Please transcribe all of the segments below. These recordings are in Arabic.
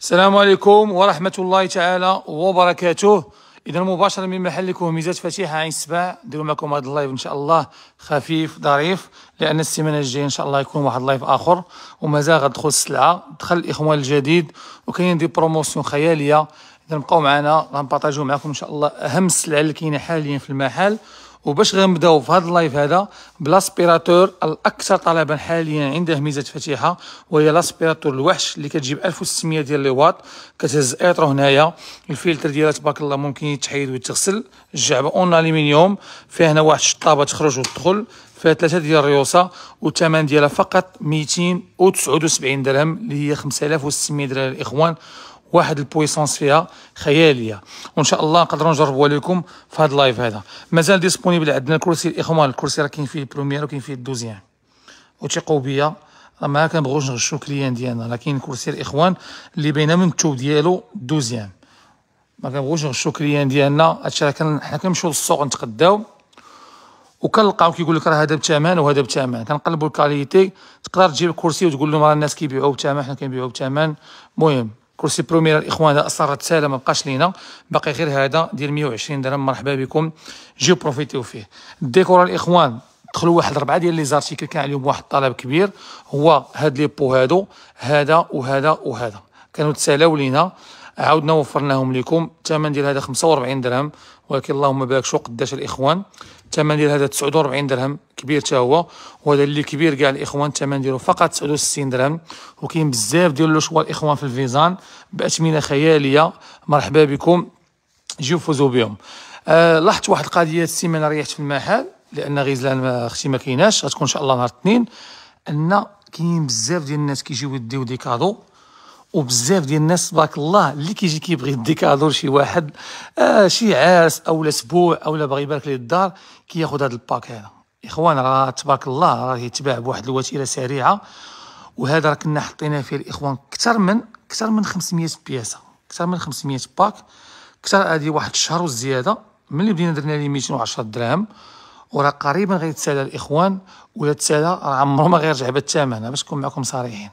السلام عليكم ورحمة الله تعالى وبركاته إذا مباشرة من محلكم ميزات فتيحة عين السباع نديرو معكم هذا اللايف إن شاء الله خفيف ظريف لأن السيمانة الجاية إن شاء الله يكون واحد اللايف آخر ومازال غتدخل السلعة دخل الإخوان الجديد وكاين دي بروموسيون خيالية إذا بقاو معنا غنبارطاجيو معكم إن شاء الله أهم السلعة اللي كاينة حاليا في المحل وباش غنبداو في هذا اللايف هذا بلاسبيراتور الاكثر طلبا حاليا عنده ميزه فتيحه وهي لاسبيراتور الوحش اللي كتجيب 1600 ديال لي واط كتهز ايطرو هنايا الفلتر ديالها تبارك الله ممكن يتحيد ويتغسل الجعبه اون الومنيوم فيها هنا واحد الشطابه تخرج وتدخل فيها ثلاثه ديال الريوسه والثمن ديالها فقط 279 درهم اللي هي 5600 درهم الاخوان واحد البويسونس فيها خياليه وان شاء الله نقدروا نجربوها لكم في هذا اللايف هذا مازال ديسبونيبل عندنا الكرسي الاخوان الكرسي راه كاين فيه البروميير وكاين فيه الدوزيام وثيقوا بيا ما كنبغوش نغشو كليان ديالنا راه كاين كرسي الاخوان اللي باينه من التوب ديالو الدوزيام ما كنبغوش نغشو كليان ديالنا هادشي راه حنا كنمشيو للسوق نتقداو وكنلقاو كيقول لك راه هذا بثمن وهذا بثمن كنقلبوا الكاليتي تقدر تجيب كرسي وتقول لهم راه الناس كيبيعوه بثمن حنا كنبيعوه بثمن المهم كرسي بروميرا الاخوان هذا صارت ساله ما بقاش لينا باقي غير هذا ديال 120 درهم مرحبا بكم جيو بروفيتيو فيه الديكور الاخوان دخلوا واحد ربعه ديال لي زارتيكل كان عليهم واحد الطلب كبير هو هاد لي بو هادو هذا وهذا وهذا كانوا تسالاو لينا عاودنا وفرناهم لكم الثمن ديال هذا 45 درهم ولكن اللهم بارك شو قداش الاخوان الثمن ديال هذا 49 درهم كبير حتى هو وهذا اللي كبير كاع الاخوان الثمن ديالو فقط 69 درهم وكاين بزاف ديال لو شوا الاخوان في الفيزان باثمنه خياليه مرحبا بكم جيو فوزوا بهم آه لاحظت واحد القضيه السيمانه ريحت في المحل لان غيزلان اختي ما كايناش غتكون ان شاء الله نهار الاثنين ان كاين بزاف ديال الناس كيجيو يديو دي كادو وبزاف ديال الناس تبارك الله اللي كيجي كيبغي يديكادور شي واحد آه شي عاس او اسبوع او لا باغي يبارك ليه الدار كياخذ هذا الباك هذا اخوان راه تبارك الله راه يتباع بواحد الوتيره سريعه وهذا راه كنا حطينا فيه الاخوان اكثر من اكثر من 500 بياسه اكثر من 500 باك اكثر هذه واحد الشهر وزياده ملي بدينا درنا ليه 210 درهم وراه قريبا غيتسالى الاخوان ولا تسالى راه عمره ما غيرجع بالثمن باش نكون معكم صريحين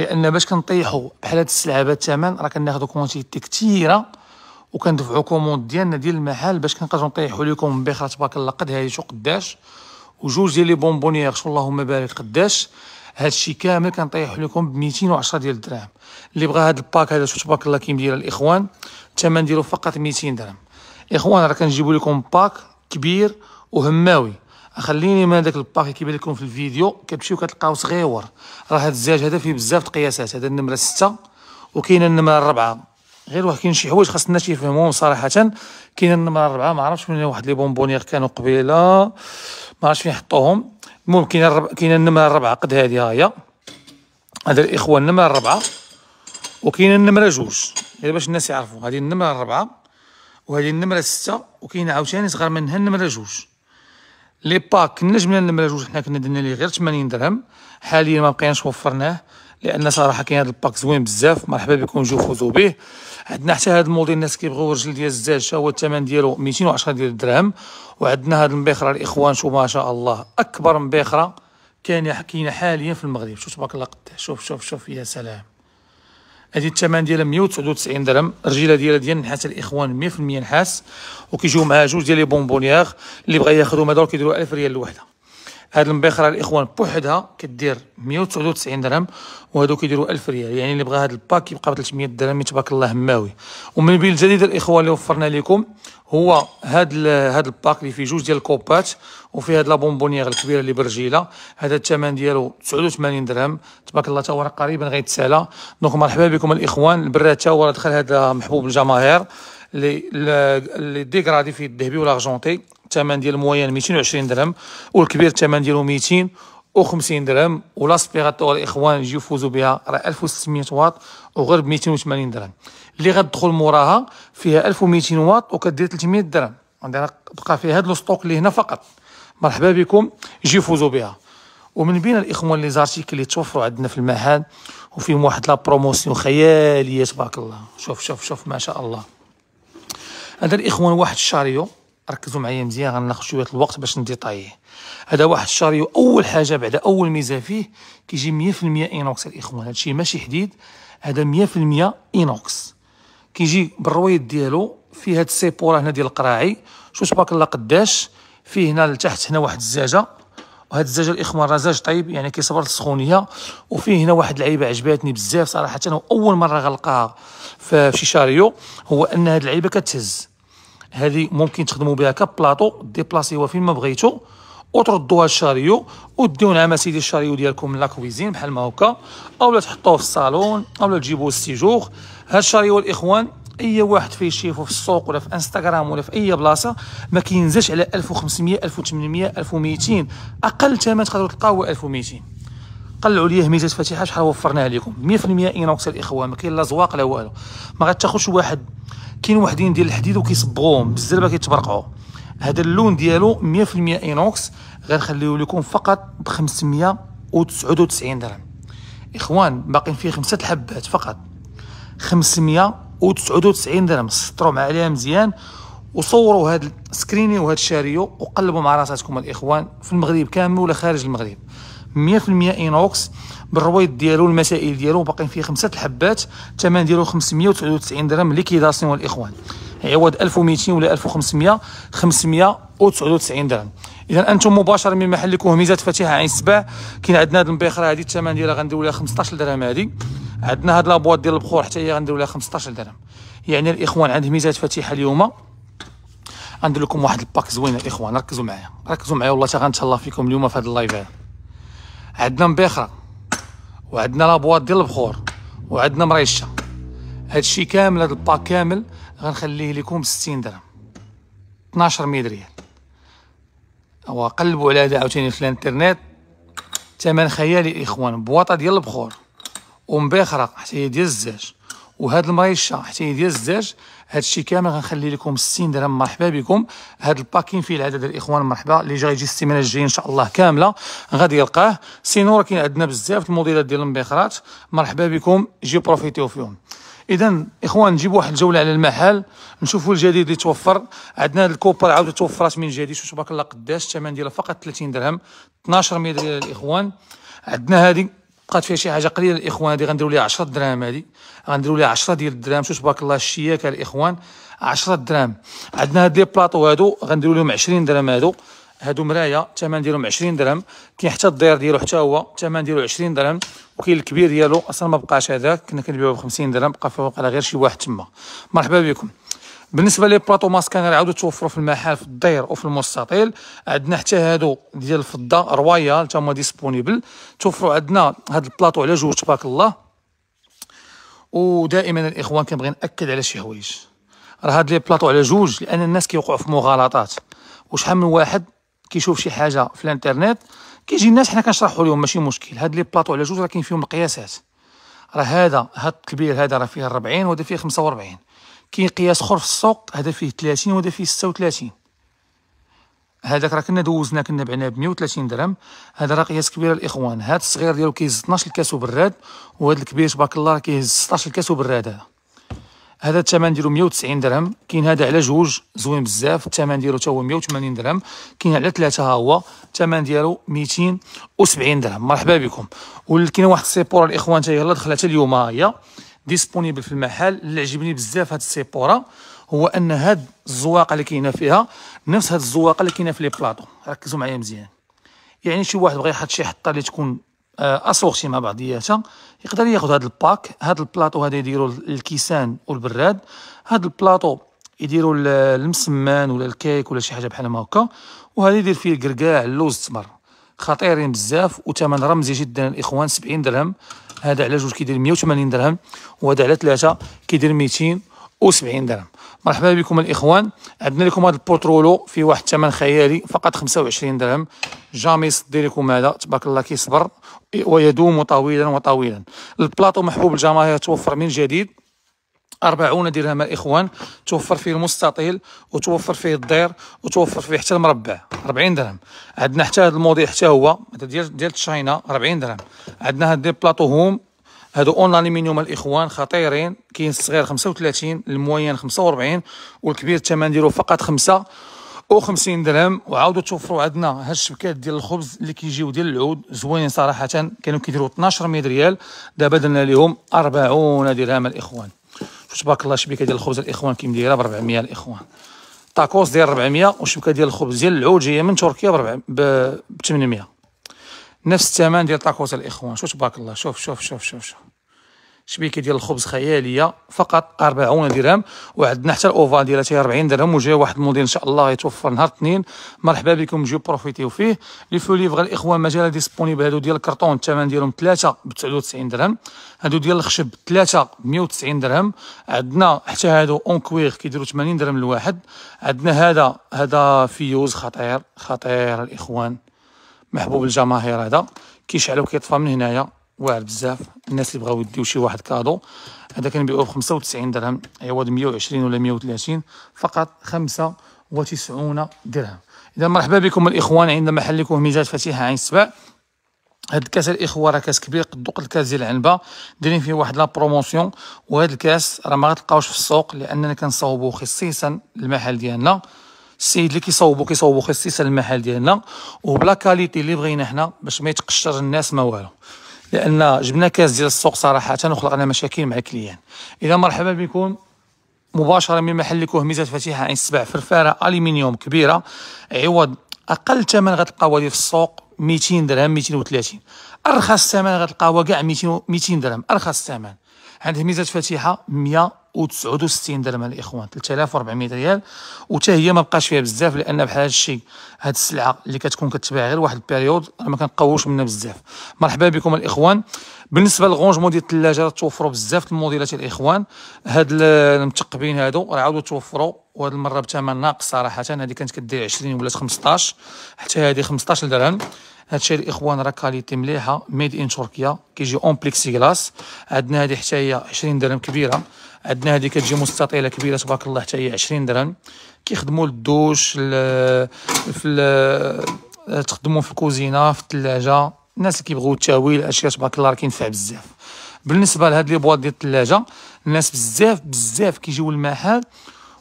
لان باش كنطيحوا بحال هاد السلعه بالثمن راه كناخذوا كونتيتي كثيره وكندفعوا كوموند ديالنا ديال المحل باش كنقدروا نطيحوا لكم بخير تبارك الله قد هاي شو قداش وجوج ديال لي بونبونيير شو اللهم بارك قداش هادشي كامل كنطيحوا لكم ب 210 ديال الدراهم اللي بغى هاد الباك هذا شو تبارك الله ديال الاخوان الثمن ديالو فقط 200 درهم اخوان راه كنجيبوا لكم باك كبير وهماوي خليني مع داك الباكي كيبان لكم في الفيديو كتمشيو كتلقاو صغيور راه هاد الزاج هذا فيه بزاف القياسات هذا النمره 6 وكاينه النمره 4 غير واحد كاين شي حوايج خاص الناس يفهموهم صراحه كاينه النمره 4 ما عرفتش من واحد لي بونبونير كانوا قبيله ما عرفتش فين حطوهم المهم كاينه الرب... كاينه النمره 4 قد هذه ها هي هذا الاخوان النمره 4 وكاينه النمره 2 غير باش الناس يعرفوا هذه النمره 4 وهذه النمره 6 وكاينه عاوتاني صغار منها النمره 2 لي باك كنا جبنا حنا كنا درنا ليه غير 80 درهم حاليا ما بقيناش وفرناه لان صراحه كاين هذا الباك زوين بزاف مرحبا بكم جو فوزوا به عندنا حتى هذا الموديل الناس كيبغيو رجل ديال الزاج هو الثمن ديالو 210 ديال الدرهم وعندنا هذه المبخره الاخوان شو ما شاء الله اكبر مبخره كاينه حاليا في المغرب شوف تبارك الله قداش شوف شوف شوف يا سلام هذه الثمن ديالها 199 درهم الرجيله ديالها ديال نحاس الاخوان 100% نحاس وكيجيو معها جوج ديال لي بونبونيير اللي بغا ياخذهم هذول كيديروا 1000 ريال الوحده هاد المبيخره الاخوان بوحدها كدير 199 درهم وهادو كيديروا 1000 ريال يعني اللي بغى هاد الباك يبقى ب 300 درهم تبارك الله ماوي ومن بين الجديد الاخوان اللي وفرنا لكم هو هاد هاد الباك اللي فيه جوج ديال الكوبات وفيه هاد لا بونبونيير الكبيره اللي برجيله هذا الثمن ديالو 89 درهم تبارك الله تا هو قريبا غيتسالى دونك مرحبا بكم الاخوان البرات تا هو دخل هذا محبوب الجماهير اللي اللي ديغرادي فيه الذهبي ولا ارجونتي الثمن ديال الموين 220 درهم والكبير الثمن ديالو 250 درهم ولاسبيغاتور الاخوان يجيو يفوزوا بها راه 1600 واط وغير ب 280 درهم اللي غتدخل موراها فيها 1200 واط وكدير 300 درهم بقى فيها هذا الستوك اللي هنا فقط مرحبا بكم جيو فوزوا بها ومن بين الاخوان لي زارتيكل اللي توفروا عندنا في المعهد وفيهم واحد لا بروموسيون خياليه تبارك الله شوف شوف شوف ما شاء الله هذا الاخوان واحد الشاريو ركزوا معايا مزيان غناخذ شويه الوقت باش نديطايه هذا واحد الشاريو اول حاجه بعد اول ميزه فيه كيجي 100% اينوكس الاخوان هادشي ماشي حديد هذا 100% اينوكس كيجي بالرويد ديالو فيه هاد السيبوره هنا ديال القراعي شو تبارك الله قداش فيه هنا لتحت هنا واحد الزاجه وهاد الزاجة الاخوان راه زاج طيب يعني كيصبر السخونيه وفيه هنا واحد اللعيبه عجباتني بزاف صراحه اول مره غنلقاها في شي شاريو هو ان هاد اللعيبه كتهز هذه ممكن تخدموا بها كبلاطو ديبلاسيوها فين ما بغيتو وتردوها الشاريو وديو نعم سيدي الشاريو ديالكم من لاكويزين بحال ما هكا اولا تحطوه في الصالون اولا تجيبوه السيجور هاد الشاريو الاخوان اي واحد فيه شيفو في السوق ولا في انستغرام ولا في اي بلاصه ما كينزلش على 1500 1800 1200 اقل ثمن تقدروا تلقاوه 1200 قلعوا لي ميزه فاتحه شحال وفرناها لكم 100% اينوكس الاخوان ما كاين لا زواق لا والو ما غاتاخذش واحد كاين وحدين ديال الحديد وكيصبغوهم بالزربه كيتبرقعوا هذا اللون ديالو 100% اينوكس غنخليه لكم فقط ب 599 درهم اخوان باقيين فيه خمسه الحبات فقط 599 درهم سطروا مع عليها مزيان وصوروا هذا السكريني وهاد الشاريو وقلبوا مع راساتكم الاخوان في المغرب كامل ولا خارج المغرب 100% اينوكس بالرويض ديالو المسائل ديالو باقيين فيه خمسه الحبات الثمن ديالو 599 درهم ليكيداسيون الاخوان عوض 1200 ولا 1500 599 درهم اذا انتم مباشره من محلكم هميزات فتيحه عين السباع كاين عندنا هذه البخره هذه الثمن ديالها غنديرو لها 15 درهم هذه عندنا هاد لابواط ديال البخور حتى هي غنديرو لها 15 درهم يعني الاخوان عند هميزات فتيحه اليوم غندير لكم واحد الباك زوين الاخوان ركزوا معايا ركزوا معايا والله تا غنتهلا فيكم اليوم في هذا اللايف هذا عندنا مبيخره وعندنا لابواط ديال البخور وعندنا مريشه هادشي كامل هاد الباك كامل غنخليه لكم ب 60 درهم 12 مية ريال وقلبوا على هذا عاوتاني في الانترنت ثمن خيالي اخوان بواطه ديال البخور ومبيخره حتى هي ديال الزاج وهاد المريشه حتى هي ديال الزاج هذا الشيء كامل غنخلي لكم 60 درهم مرحبا بكم هذا الباكين فيه العدد الاخوان مرحبا اللي جاي يجي السيمانه الجايه ان شاء الله كامله غادي يلقاه سينو راه كاين عندنا بزاف الموديلات ديال المبيخرات مرحبا بكم جي بروفيتيو فيهم اذا اخوان نجيب واحد الجوله على المحل نشوفوا الجديد اللي توفر عندنا هاد الكوبر عاود توفرات من جديد شوف تبارك الله قداش الثمن ديالها فقط 30 درهم 12 ميدال الاخوان عندنا هذه بقات فيها شي حاجه قليله الاخوان هذه غنديروا ليها 10 دراهم هذه غنديروا ليها 10 ديال الدراهم شوف تبارك الله الشياكه الاخوان 10 دراهم عندنا هاد لي بلاطو هادو غنديروا لهم 20 درهم هادو هادو مرايا الثمن ديالهم 20 درهم كاين حتى الضير ديالو حتى هو الثمن ديالو 20 درهم وكاين الكبير ديالو اصلا ما بقاش هذاك كنا كنبيعوه ب 50 درهم بقى فوق على غير شي واحد تما مرحبا بكم بالنسبه لي بلاطو ماسكان غيعاودوا توفروا في المحل في الدير وفي المستطيل عندنا حتى هادو ديال الفضه رويال حتى هما ديسبونيبل توفروا عندنا هاد البلاطو على جوج تبارك الله ودائما الاخوان كنبغي ناكد على شي حوايج راه هاد لي بلاطو على جوج لان الناس كيوقعوا في مغالطات وشحال من واحد كيشوف شي حاجه في الانترنت كيجي الناس حنا كنشرحوا لهم ماشي مشكل هاد لي بلاطو على جوج راه كاين فيهم القياسات راه هذا هاد الكبير هذا راه فيه 40 وهذا فيه 45 كاين قياس اخر في السوق هذا فيه 30 وهذا فيه 36 هذاك راه كنا دوزنا كنا بعناه ب 130 درهم هذا راه قياس كبير الاخوان هذا الصغير ديالو كيهز 12 الكاس وبراد وهذا الكبير تبارك الله راه كيهز 16 الكاس وبراد هذا هذا الثمن ديالو 190 درهم كاين هذا على جوج زوين بزاف الثمن ديالو حتى هو 180 درهم كاين على ثلاثه ها هو الثمن ديالو 270 درهم مرحبا بكم ولكن واحد السيبور الاخوان تا يلاه دخلت اليوم ها هي ديسبونيبل في المحل اللي عجبني بزاف هاد السيبورا هو ان هاد الزواقه اللي كاينه فيها نفس هاد الزواقه اللي كاينه في لي بلاطو ركزوا معايا مزيان يعني شي واحد بغى يحط شي حطه اللي تكون اسوغتي آه، مع بعضياتها يقدر ياخذ هاد الباك هاد البلاطو هذا يديروا الكيسان والبراد هاد البلاطو يديروا المسمان ولا الكيك ولا شي حاجه بحال هكا وهذا يدير فيه الكركاع اللوز التمر خطيرين بزاف وثمن رمزي جدا الاخوان 70 درهم هذا على جوج كيدير 180 درهم وهذا على ثلاثه كيدير 270 درهم مرحبا بكم الاخوان عندنا لكم هذا البوترولو في واحد الثمن خيالي فقط 25 درهم جامي صدي لكم هذا تبارك الله كيصبر ويدوم طويلا وطويلا البلاطو محبوب الجماهير توفر من جديد 40 درهم الاخوان توفر فيه المستطيل وتوفر فيه الدير وتوفر فيه حتى المربع 40 درهم عندنا حتى هذا الموديل حتى هو ديال ديال تشاينا 40 درهم عندنا هاد دي بلاطو هوم هادو اون الومنيوم الاخوان خطيرين كاين الصغير 35 الموين 45 والكبير الثمن ديالو فقط 5 و50 درهم وعاودوا توفروا عندنا هاد الشبكات ديال الخبز اللي كيجيو ديال العود زوينين صراحه كانوا كيديروا 12 ريال دابا درنا لهم 40 درهم الاخوان تبارك الله شبيكه ديال الخبز الاخوان كي مديره ب 400 الاخوان طاكوس ديال 400 وشبكه ديال الخبز ديال العود جايه من تركيا ب 800 نفس الثمن ديال طاكوس الاخوان شوف تبارك الله شوف شوف شوف شوف, شوف. شبيكه ديال الخبز خياليه فقط 40 درهم وعندنا حتى الاوفال ديالها تاهي 40 درهم وجاي واحد الموديل ان شاء الله يتوفر نهار الاثنين مرحبا بكم جيو بروفيتيو فيه لي فو ليفغ الاخوان مازال ديسبونيبل هادو ديال الكرتون الثمن ديالهم 3 ب 99 درهم هادو ديال الخشب 3 ب 190 درهم عندنا حتى هادو اون كويغ كيديروا 80 درهم الواحد عندنا هذا هذا فيوز خطير خطير الاخوان محبوب الجماهير هذا كيشعل وكيطفى من هنايا واعر بزاف الناس اللي بغاو يديو شي واحد كادو هذا كنبيعوه ب 95 درهم عوض 120 ولا 130 فقط 95 درهم اذا مرحبا بكم الاخوان عند محل ميزات فتيحه عين السبع هاد الكاس الاخوه راه كاس كبير قدو قد الكاس ديال العنبه دايرين فيه واحد لا بروموسيون وهاد الكاس راه ما غتلقاوش في السوق لاننا كنصاوبو خصيصا المحل ديالنا السيد اللي كيصاوبو كيصاوبو خصيصا المحل ديالنا وبلا كاليتي اللي بغينا حنا باش ما يتقشر الناس ما والو لان جبنا كاس ديال السوق صراحه وخلقنا مشاكل مع الكليان اذا مرحبا بكم مباشره من محل كهميزه فتيحه عين السبع فرفاره الومنيوم كبيره عوض اقل ثمن غتلقاوها في السوق 200 درهم 230 ارخص ثمن غتلقاوها كاع 200 درهم ارخص ثمن عند ميزة فاتحه 169 درهم الاخوان 3400 ريال وتا هي ما بقاش فيها بزاف لان بحال هذا الشيء هاد السلعه اللي كتكون كتباع غير واحد البيريود ما كنقووش منها بزاف مرحبا بكم الاخوان بالنسبه للغونجمون ديال الثلاجه توفروا بزاف الموديلات الاخوان هاد المثقبين هادو راه عاودوا توفروا وهاد المره بثمن ناقص صراحه هادي كانت كدير 20 ولات 15 حتى هادي 15 درهم هادشي الاخوان راه كاليتي مليحه ميد ان تركيا كيجي اون بليكسي غلاس عندنا هادي حتى هي 20 درهم كبيره عندنا هادي كتجي مستطيله كبيره تبارك الله حتى هي 20 درهم كيخدموا للدوش في تخدموا في الكوزينه في الثلاجه الناس اللي كيبغيو التاويل اشياء تبارك الله راه كينفع بزاف بالنسبه لهاد لي بواط ديال الثلاجه الناس بزاف بزاف كيجيو للمحل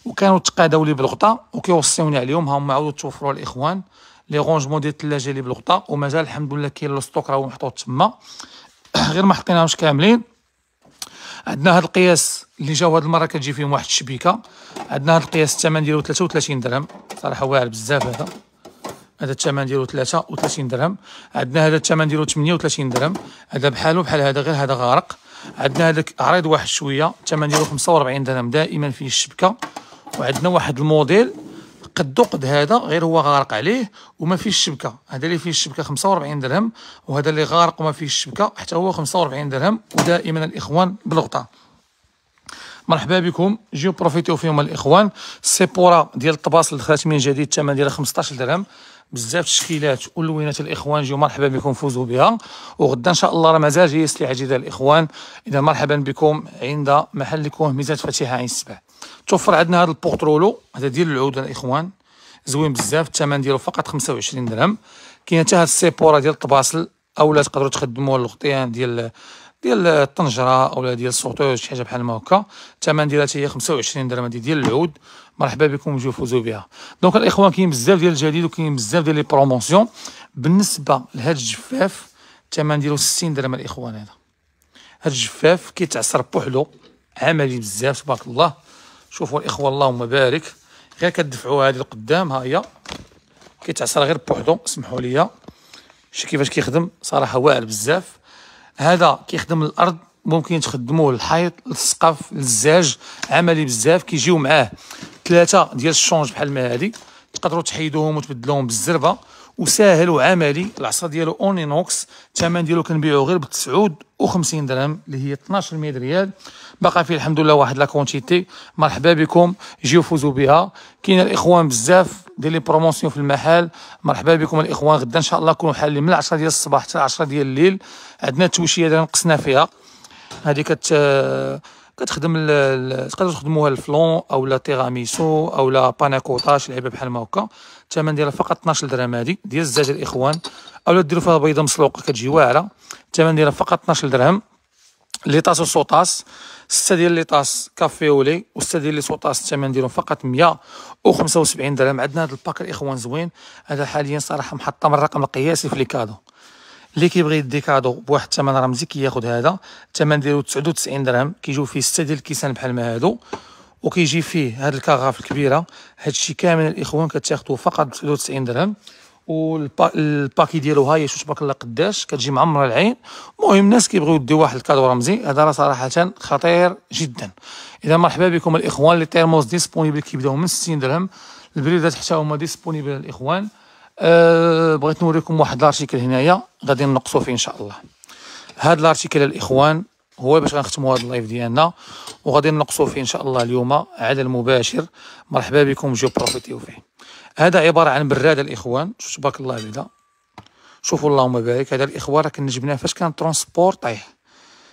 وكانوا تقاداو لي بالغطاء وكيوصيوني عليهم هاهم عاودوا توفروا الاخوان لي رونجمون ديال الثلاجه اللي بالغطاء ومازال الحمد لله كاين لو ستوك راهو محطوط تما غير ما حطيناهمش كاملين عندنا هذا القياس اللي جاو هذه المره كتجي فيهم واحد الشبيكه عندنا هذا القياس الثمن ديالو 33 درهم صراحه واعر بزاف هذا هذا الثمن ديالو 33 درهم عندنا هذا الثمن ديالو 38 درهم هذا بحالو بحال هذا غير هذا غارق عندنا هذاك عريض واحد شويه الثمن ديالو 45 درهم دائما فيه الشبكه وعندنا واحد الموديل قد قد هذا غير هو غارق عليه وما فيه الشبكه هذا اللي فيه الشبكه 45 درهم وهذا اللي غارق وما فيه الشبكه حتى هو 45 درهم ودائما الاخوان بالغطاء مرحبا بكم جيو بروفيتيو فيهم الاخوان السيبورا ديال الطباس اللي دخلت من جديد الثمن ديالها 15 درهم بزاف التشكيلات ولوينات الاخوان جيو مرحبا بكم فوزوا بها وغدا ان شاء الله راه مازال جايه سلعه جديده الاخوان اذا مرحبا بكم عند محل ميزات فاتحه عين السبع توفر عندنا هذا البورترولو هذا ديال العود الاخوان زوين بزاف الثمن ديالو فقط 25 درهم كاين حتى هاد السيبوره ديال الطباسل اولا تقدروا تخدموا الغطيان ديال ديال الطنجره اولا ديال السوطور شي حاجه بحال ما هكا الثمن ديالها حتى هي 25 درهم هذه ديال العود مرحبا بكم جو فوزوا بها دونك الاخوان كاين بزاف ديال الجديد وكاين بزاف ديال لي بروموسيون بالنسبه لهاد الجفاف الثمن ديالو 60 درهم الاخوان هذا هاد الجفاف كيتعصر بوحدو عملي بزاف تبارك الله شوفوا الاخوه اللهم بارك غير كتدفعوا هذه لقدام ها هي كيتعصر غير بوحدو اسمحوا لي شتي كيفاش كيخدم صراحه واعر بزاف هذا كيخدم الارض ممكن تخدموه للحيط للسقف للزاج عملي بزاف كيجيو معاه ثلاثه ديال الشونج بحال ما هذه تقدروا تحيدوهم وتبدلوهم بالزربه وساهل وعملي العصا ديالو اونينوكس الثمن ديالو كنبيعو غير ب 59 درهم اللي هي 12 ريال باقا فيه الحمد لله واحد لا كونتيتي مرحبا بكم جيو فوزوا بها كاين الاخوان بزاف ديال لي بروموسيون في المحل مرحبا بكم الاخوان غدا ان شاء الله نكونوا حالين من 10 ديال الصباح حتى 10 ديال الليل عندنا التوشيه اللي نقصنا فيها هذه كت كتخدم تقدروا تخدموها الفلون او لا تيراميسو او لا باناكوطا شي لعيبه بحال ما هكا الثمن ديالها فقط 12 درهم هادي ديال الزاج الاخوان اولا ديروا فيها بيضه مسلوقه كتجي واعره الثمن ديالها فقط 12 درهم ليطاس وسوطاس سته ديال ليطاس و وسته ديال لي سوطاس الثمن ديالهم فقط 175 درهم عندنا هذا الباك الاخوان زوين هذا حاليا صراحه محطم الرقم القياسي في لي كادو اللي كيبغي يدي كادو بواحد الثمن رمزي كياخذ هذا الثمن ديالو 99 درهم كيجيو فيه سته ديال الكيسان بحال ما هادو وكيجي فيه هاد الكغاف الكبيره هادشي كامل الاخوان كتاخذوا فقط 90 درهم والباكي ديالو هاي شوف تبارك الله قداش كتجي معمره العين المهم الناس كيبغيو يديو واحد الكادو رمزي هذا راه صراحه خطير جدا اذا مرحبا بكم الاخوان لي تيرموس ديسبونيبل كيبداو من 60 درهم البريدات حتى هما ديسبونيبل الاخوان أه بغيت نوريكم واحد لارتيكل هنايا غادي نقصوا فيه ان شاء الله هاد لارتيكل الاخوان هو باش غنختموا هذا اللايف ديالنا وغادي نقصوا فيه ان شاء الله اليوم على المباشر مرحبا بكم جيو بروفيتيو فيه هذا عباره عن براده الاخوان تبارك الله بدا شوفوا اللهم بارك هذا الاخوان راه كنجبناه فاش كان ترونسبور طايح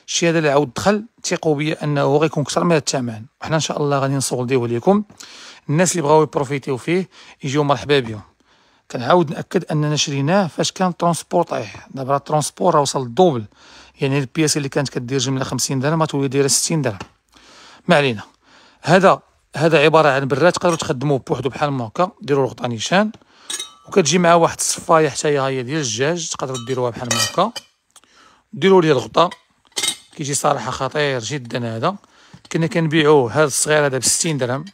الشيء هذا اللي عاود دخل ثقوا بيا انه غيكون اكثر من الثمن وحنا ان شاء الله غادي نسولديوه لكم الناس اللي بغاو يبروفيتيو فيه يجيو مرحبا بهم كنعاود ناكد اننا شريناه فاش كان ترونسبور طايح دابا الترونسبور راه وصل الدوبل يعني البياس اللي كانت كدير جمله 50 درهم غتولي دايره 60 درهم ما علينا هذا هذا عباره عن برات تقدروا تخدموه بوحدو بحال ما هكا ديروا الغطا نيشان وكتجي معاه واحد الصفايه حتى هي هي ديال الدجاج تقدروا ديروها بحال ما هكا ديروا ليه الغطا كيجي صراحه خطير جدا هذا كنا كنبيعوه هذا الصغير هذا ب 60 درهم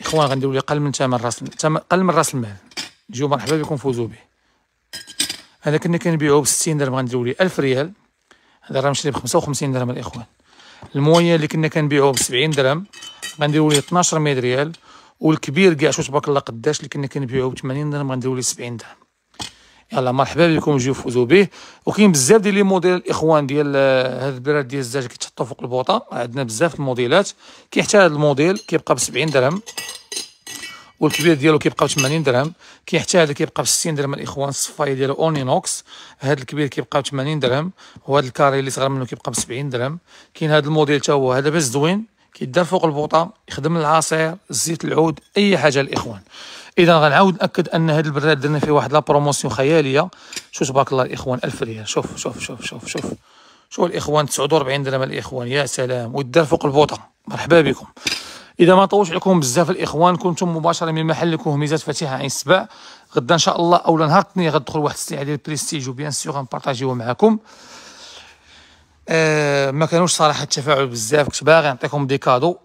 اخوان غنديروا ليه قل من ثمن راس قل من راس المال جيو مرحبا بكم فوزوا به هذا كنا كنبيعوه ب 60 درهم غنديروا ليه 1000 ريال هذا راه مشري ب 55 درهم الاخوان المويه اللي كنا كنبيعوه ب 70 درهم غنديروا ليه 12 ريال والكبير كاع شوف تبارك الله قداش اللي كنا كنبيعوه ب 80 درهم غنديروا ليه 70 درهم يلا مرحبا بكم جيو فوزوا به وكاين بزاف ديال لي موديل الاخوان ديال آه، هاد البراد ديال الزاج كيتحطوا فوق البوطه عندنا بزاف الموديلات كيحتاج حتى هاد الموديل كيبقى ب 70 درهم والكبير ديالو كيبقى ب 80 درهم كاين حتى هذا كيبقى ب 60 درهم الاخوان الصفايه ديالو اونينوكس هذا الكبير كيبقى ب 80 درهم وهذا الكاري اللي صغر منه كيبقى ب 70 درهم كاين هذا الموديل حتى هو هذا باش زوين كيدار فوق البوطه يخدم العصير زيت العود اي حاجه الاخوان اذا غنعاود ناكد ان هذا البراد درنا فيه واحد لا بروموسيون خياليه شوف تبارك الله الاخوان 1000 ريال شوف شوف شوف شوف شوف شوف الاخوان 49 درهم الاخوان يا سلام ودار فوق البوطه مرحبا بكم اذا ما طولت عليكم بزاف الاخوان كنتم مباشره من محل كهميزات فاتحه عين السبع غدا ان شاء الله اولا نهار الاثنين غندخل واحد السلعه ديال بريستيج وبيان سيغ غنبارطاجيوها معكم آه ما كانوش صراحه التفاعل بزاف كنت باغي نعطيكم دي كادو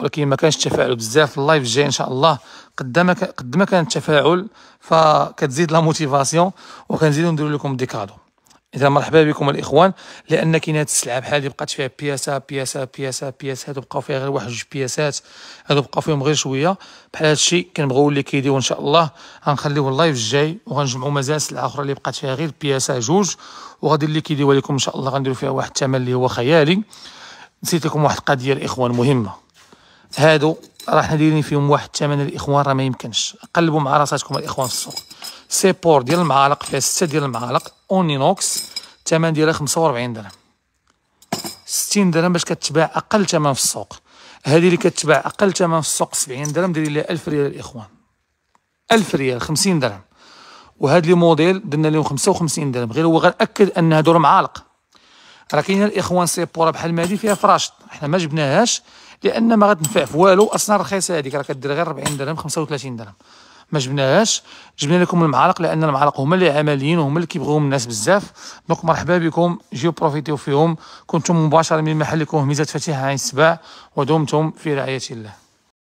ولكن ما كانش التفاعل بزاف اللايف الجاي ان شاء الله قد ما قد ما كان التفاعل فكتزيد لا موتيفاسيون وكنزيدو نديرو لكم دي كادو اذا مرحبا بكم الاخوان لان كاين هاد السلعه بحال اللي بقات فيها بياسه بياسه بياسه بياسه هادو بقاو فيها غير واحد جوج بياسات هادو بقاو فيهم غير شويه بحال هادشي كنبغيو اللي كيديو ان شاء الله غنخليوه اللايف الجاي وغنجمعوا مازال سلعه اخرى اللي بقات فيها غير بياسه جوج وغادي اللي كيديو لكم ان شاء الله غنديروا فيها واحد الثمن اللي هو خيالي نسيت لكم واحد القضيه الاخوان مهمه هادو راه حنا دايرين فيهم واحد الثمن الاخوان راه ما يمكنش قلبوا مع راساتكم الاخوان في السوق سيبور ديال المعالق فيها 6 ديال المعالق اونينوكس الثمن ديالها 45 درهم 60 درهم باش كتباع اقل ثمن في السوق هذه اللي كتباع اقل ثمن في السوق 70 درهم ديري لها 1000 ريال الاخوان 1000 ريال 50 درهم وهاد لي موديل درنا لهم 55 درهم غير هو غير اكد ان هادو معالق راه كاين الاخوان سيبورا بحال ما هادي فيها فراشت حنا ما جبناهاش لان ما غتنفع في والو اصلا رخيصه هذيك راه كدير غير 40 درهم 35 درهم ما جبناهاش جبنا لكم المعالق لان المعالق هما اللي عمليين وهما اللي كيبغيوهم الناس بزاف دونك مرحبا بكم جيو بروفيتيو فيهم كنتم مباشره من محلكم ميزات فتيحه عين السباع ودمتم في رعايه الله